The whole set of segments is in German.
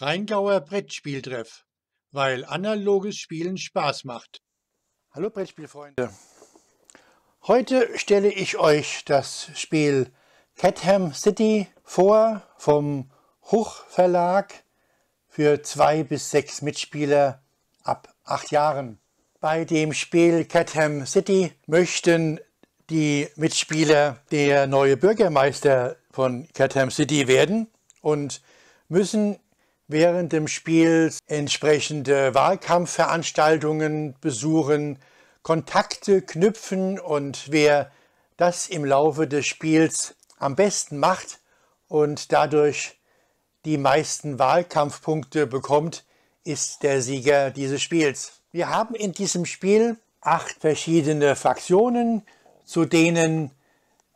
Rheingauer Brettspieltreff, weil analoges Spielen Spaß macht. Hallo Brettspielfreunde. Heute stelle ich euch das Spiel Catham City vor vom Huch Verlag für zwei bis sechs Mitspieler ab acht Jahren. Bei dem Spiel Catham City möchten die Mitspieler der neue Bürgermeister von Catham City werden und müssen während dem Spiel entsprechende Wahlkampfveranstaltungen besuchen, Kontakte knüpfen und wer das im Laufe des Spiels am besten macht und dadurch die meisten Wahlkampfpunkte bekommt, ist der Sieger dieses Spiels. Wir haben in diesem Spiel acht verschiedene Fraktionen, zu denen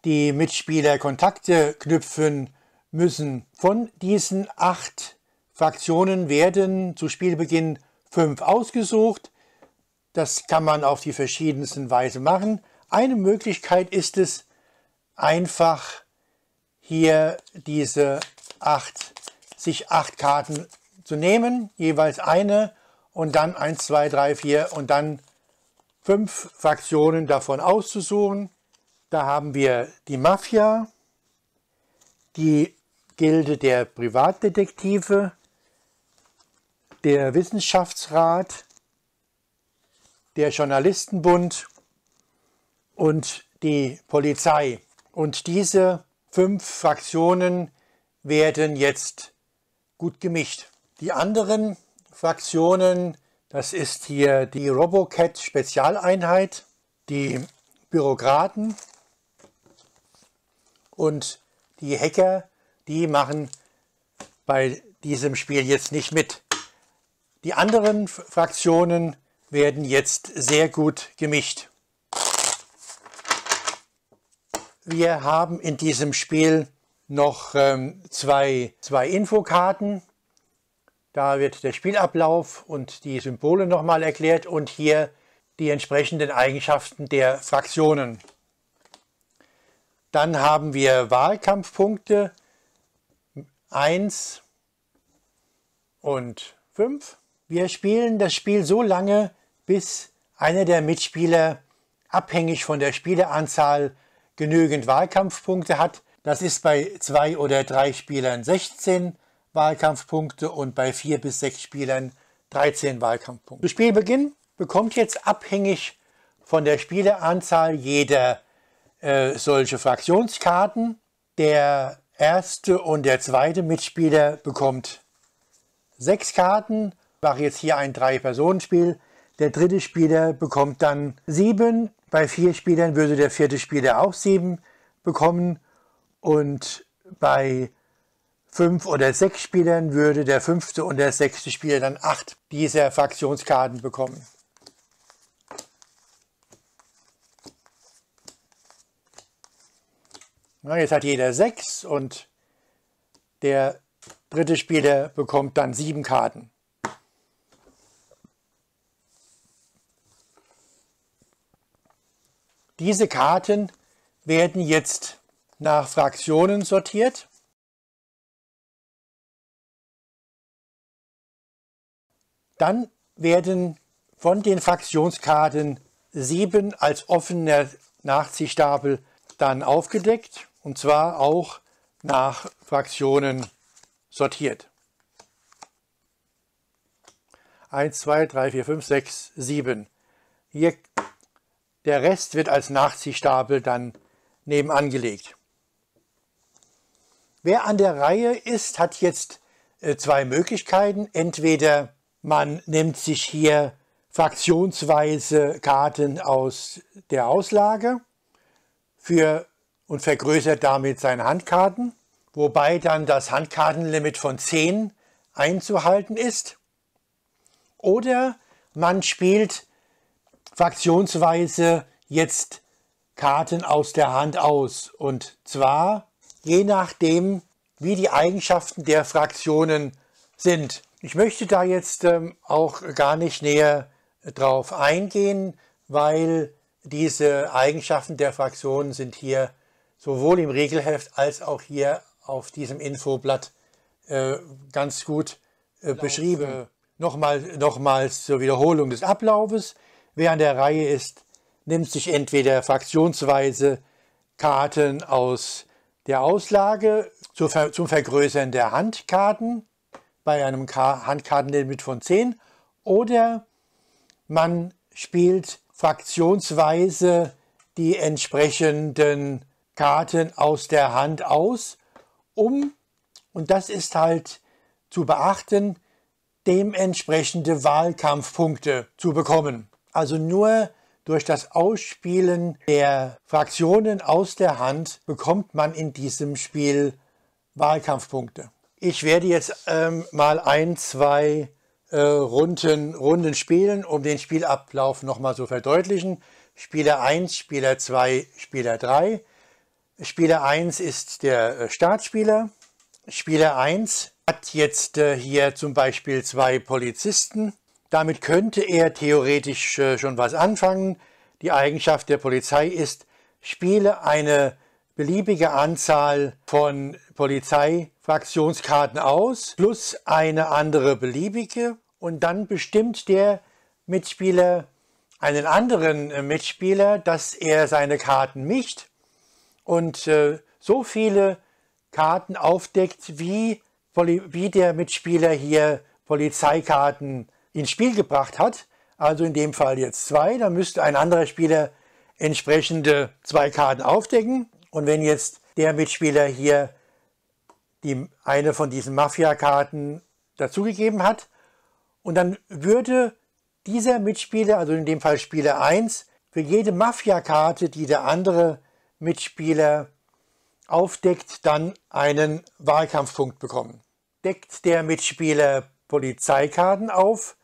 die Mitspieler Kontakte knüpfen müssen. Von diesen acht Fraktionen werden zu Spielbeginn fünf ausgesucht. Das kann man auf die verschiedensten Weise machen. Eine Möglichkeit ist es, einfach hier diese acht, sich acht Karten zu nehmen, jeweils eine und dann eins, zwei, drei, vier und dann fünf Fraktionen davon auszusuchen. Da haben wir die Mafia, die Gilde der Privatdetektive, der Wissenschaftsrat, der Journalistenbund und die Polizei. Und diese fünf Fraktionen werden jetzt gut gemischt. Die anderen Fraktionen, das ist hier die Robocat Spezialeinheit, die Bürokraten und die Hacker, die machen bei diesem Spiel jetzt nicht mit. Die anderen Fraktionen werden jetzt sehr gut gemischt. Wir haben in diesem Spiel noch ähm, zwei, zwei Infokarten. Da wird der Spielablauf und die Symbole nochmal erklärt und hier die entsprechenden Eigenschaften der Fraktionen. Dann haben wir Wahlkampfpunkte 1 und 5. Wir spielen das Spiel so lange, bis einer der Mitspieler abhängig von der Spieleranzahl genügend Wahlkampfpunkte hat. Das ist bei zwei oder drei Spielern 16 Wahlkampfpunkte und bei vier bis sechs Spielern 13 Wahlkampfpunkte. Zu Spielbeginn bekommt jetzt abhängig von der Spieleranzahl jeder äh, solche Fraktionskarten. Der erste und der zweite Mitspieler bekommt sechs Karten mache jetzt hier ein Drei-Personen-Spiel. Der dritte Spieler bekommt dann sieben. Bei vier Spielern würde der vierte Spieler auch sieben bekommen. Und bei fünf oder sechs Spielern würde der fünfte und der sechste Spieler dann acht dieser Fraktionskarten bekommen. jetzt hat jeder sechs und der dritte Spieler bekommt dann sieben Karten. Diese Karten werden jetzt nach Fraktionen sortiert. Dann werden von den Fraktionskarten sieben als offener Nachziehstapel dann aufgedeckt und zwar auch nach Fraktionen sortiert. 1, 2, 3, 4, 5, 6, 7. Hier der Rest wird als Nachziehstapel dann nebenangelegt. Wer an der Reihe ist, hat jetzt äh, zwei Möglichkeiten. Entweder man nimmt sich hier fraktionsweise Karten aus der Auslage für und vergrößert damit seine Handkarten, wobei dann das Handkartenlimit von 10 einzuhalten ist. Oder man spielt fraktionsweise jetzt Karten aus der Hand aus. Und zwar je nachdem, wie die Eigenschaften der Fraktionen sind. Ich möchte da jetzt ähm, auch gar nicht näher drauf eingehen, weil diese Eigenschaften der Fraktionen sind hier sowohl im Regelheft als auch hier auf diesem Infoblatt äh, ganz gut äh, beschrieben. Äh. Nochmal, nochmals zur Wiederholung des Ablaufes. Wer an der Reihe ist, nimmt sich entweder fraktionsweise Karten aus der Auslage zum Vergrößern der Handkarten bei einem Handkartenlimit von 10 oder man spielt fraktionsweise die entsprechenden Karten aus der Hand aus, um, und das ist halt zu beachten, dementsprechende Wahlkampfpunkte zu bekommen also nur durch das Ausspielen der Fraktionen aus der Hand bekommt man in diesem Spiel Wahlkampfpunkte. Ich werde jetzt ähm, mal ein, zwei äh, Runden, Runden spielen, um den Spielablauf nochmal zu verdeutlichen. Spieler 1, Spieler 2, Spieler 3. Spieler 1 ist der äh, Startspieler. Spieler 1 hat jetzt äh, hier zum Beispiel zwei Polizisten damit könnte er theoretisch äh, schon was anfangen. Die Eigenschaft der Polizei ist, spiele eine beliebige Anzahl von Polizeifraktionskarten aus, plus eine andere beliebige und dann bestimmt der Mitspieler einen anderen äh, Mitspieler, dass er seine Karten mischt und äh, so viele Karten aufdeckt, wie, wie der Mitspieler hier Polizeikarten ins Spiel gebracht hat, also in dem Fall jetzt zwei, dann müsste ein anderer Spieler entsprechende zwei Karten aufdecken. Und wenn jetzt der Mitspieler hier die, eine von diesen Mafia-Karten dazugegeben hat, und dann würde dieser Mitspieler, also in dem Fall Spieler 1, für jede Mafia-Karte, die der andere Mitspieler aufdeckt, dann einen Wahlkampfpunkt bekommen. Deckt der Mitspieler Polizeikarten auf,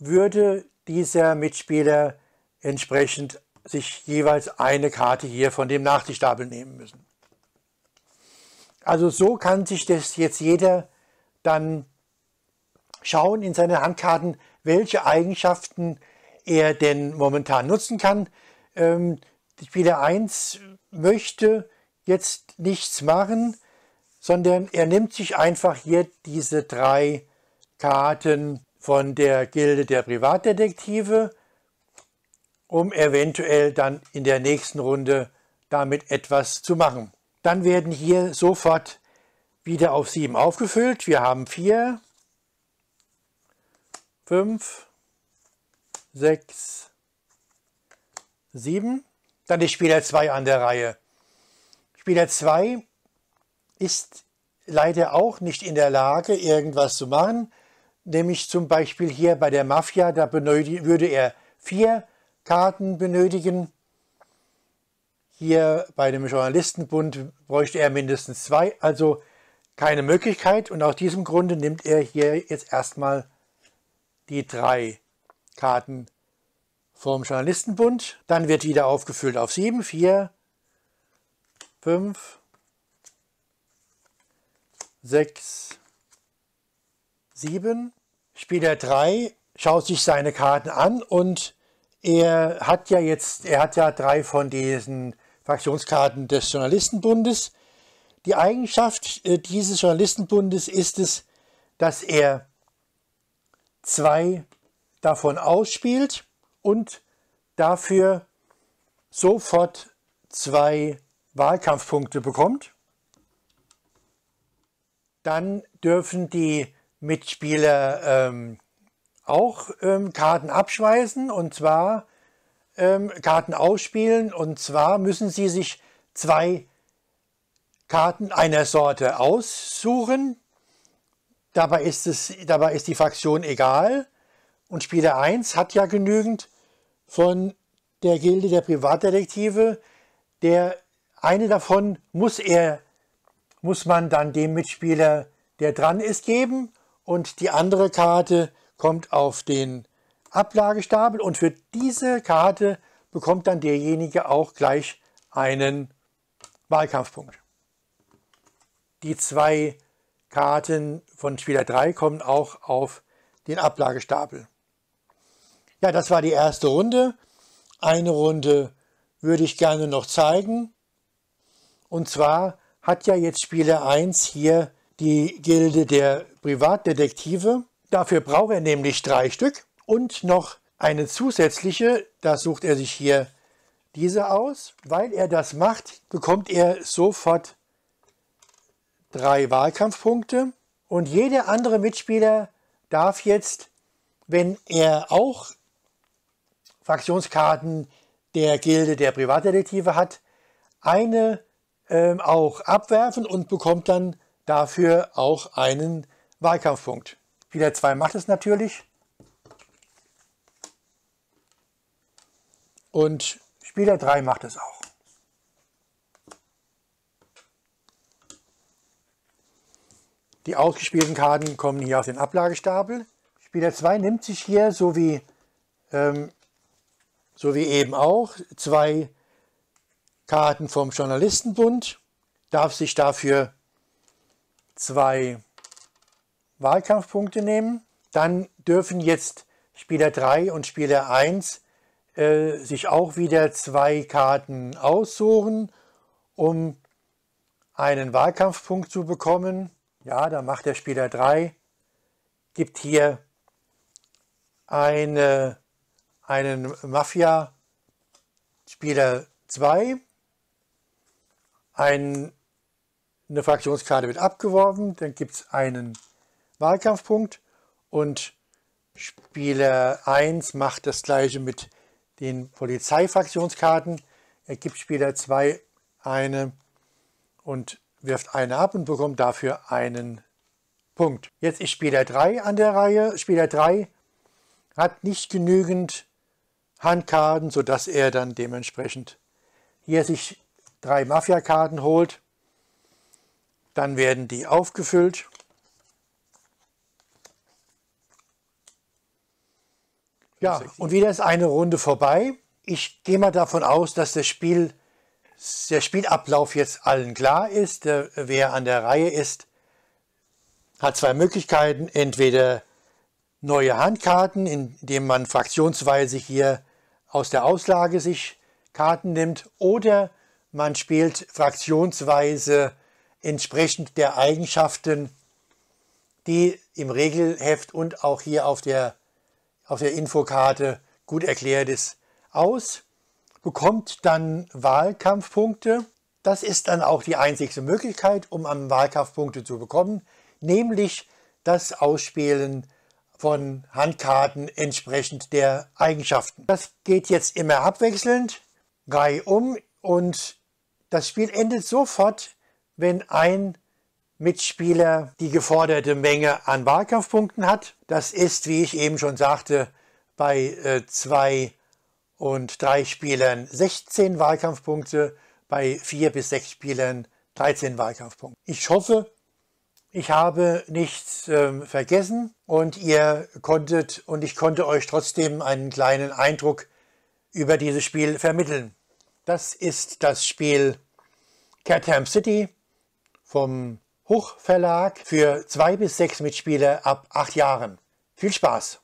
würde dieser Mitspieler entsprechend sich jeweils eine Karte hier von dem Nachziehstapel nehmen müssen. Also so kann sich das jetzt jeder dann schauen in seine Handkarten, welche Eigenschaften er denn momentan nutzen kann. Ähm, Spieler 1 möchte jetzt nichts machen, sondern er nimmt sich einfach hier diese drei Karten von der Gilde der Privatdetektive, um eventuell dann in der nächsten Runde damit etwas zu machen. Dann werden hier sofort wieder auf 7 aufgefüllt. Wir haben 4, 5, 6, 7. Dann ist Spieler 2 an der Reihe. Spieler 2 ist leider auch nicht in der Lage, irgendwas zu machen nämlich zum Beispiel hier bei der Mafia, da würde er vier Karten benötigen. Hier bei dem Journalistenbund bräuchte er mindestens zwei, also keine Möglichkeit. Und aus diesem Grunde nimmt er hier jetzt erstmal die drei Karten vom Journalistenbund. Dann wird wieder aufgefüllt auf sieben, vier, fünf, sechs, sieben. Spieler 3 schaut sich seine Karten an und er hat ja jetzt, er hat ja drei von diesen Fraktionskarten des Journalistenbundes. Die Eigenschaft äh, dieses Journalistenbundes ist es, dass er zwei davon ausspielt und dafür sofort zwei Wahlkampfpunkte bekommt. Dann dürfen die Mitspieler ähm, auch ähm, Karten abschweißen und zwar ähm, Karten ausspielen und zwar müssen sie sich zwei Karten einer Sorte aussuchen. Dabei ist, es, dabei ist die Fraktion egal und Spieler 1 hat ja genügend von der Gilde der Privatdetektive, der eine davon muss er, muss man dann dem Mitspieler, der dran ist, geben und die andere Karte kommt auf den Ablagestapel und für diese Karte bekommt dann derjenige auch gleich einen Wahlkampfpunkt. Die zwei Karten von Spieler 3 kommen auch auf den Ablagestapel. Ja, das war die erste Runde. Eine Runde würde ich gerne noch zeigen. Und zwar hat ja jetzt Spieler 1 hier die Gilde der Privatdetektive. Dafür braucht er nämlich drei Stück und noch eine zusätzliche. Da sucht er sich hier diese aus. Weil er das macht, bekommt er sofort drei Wahlkampfpunkte. Und jeder andere Mitspieler darf jetzt, wenn er auch Fraktionskarten der Gilde der Privatdetektive hat, eine ähm, auch abwerfen und bekommt dann dafür auch einen Wahlkampfpunkt. Wieder 2 macht es natürlich. Und Spieler 3 macht es auch. Die ausgespielten Karten kommen hier auf den Ablagestapel. Spieler 2 nimmt sich hier, so wie, ähm, so wie eben auch, zwei Karten vom Journalistenbund, darf sich dafür zwei Wahlkampfpunkte nehmen. Dann dürfen jetzt Spieler 3 und Spieler 1 äh, sich auch wieder zwei Karten aussuchen, um einen Wahlkampfpunkt zu bekommen. Ja, da macht der Spieler 3, gibt hier eine, einen Mafia Spieler 2, einen eine Fraktionskarte wird abgeworfen, dann gibt es einen Wahlkampfpunkt und Spieler 1 macht das gleiche mit den Polizeifraktionskarten. Er gibt Spieler 2 eine und wirft eine ab und bekommt dafür einen Punkt. Jetzt ist Spieler 3 an der Reihe. Spieler 3 hat nicht genügend Handkarten, sodass er dann dementsprechend hier sich drei Mafia-Karten holt dann werden die aufgefüllt. Ja, und wieder ist eine Runde vorbei. Ich gehe mal davon aus, dass das Spiel, der Spielablauf jetzt allen klar ist. wer an der Reihe ist, hat zwei Möglichkeiten. Entweder neue Handkarten, indem man fraktionsweise hier aus der Auslage sich Karten nimmt, oder man spielt fraktionsweise entsprechend der Eigenschaften, die im Regelheft und auch hier auf der, auf der Infokarte gut erklärt ist, aus, bekommt dann Wahlkampfpunkte. Das ist dann auch die einzigste Möglichkeit, um am Wahlkampfpunkte zu bekommen, nämlich das Ausspielen von Handkarten entsprechend der Eigenschaften. Das geht jetzt immer abwechselnd, Reihe um und das Spiel endet sofort, wenn ein Mitspieler die geforderte Menge an Wahlkampfpunkten hat. Das ist, wie ich eben schon sagte, bei äh, zwei und drei Spielern 16 Wahlkampfpunkte, bei vier bis sechs Spielern 13 Wahlkampfpunkte. Ich hoffe, ich habe nichts äh, vergessen und ihr konntet und ich konnte euch trotzdem einen kleinen Eindruck über dieses Spiel vermitteln. Das ist das Spiel Catam City vom Hochverlag für zwei bis sechs Mitspieler ab acht Jahren. Viel Spaß!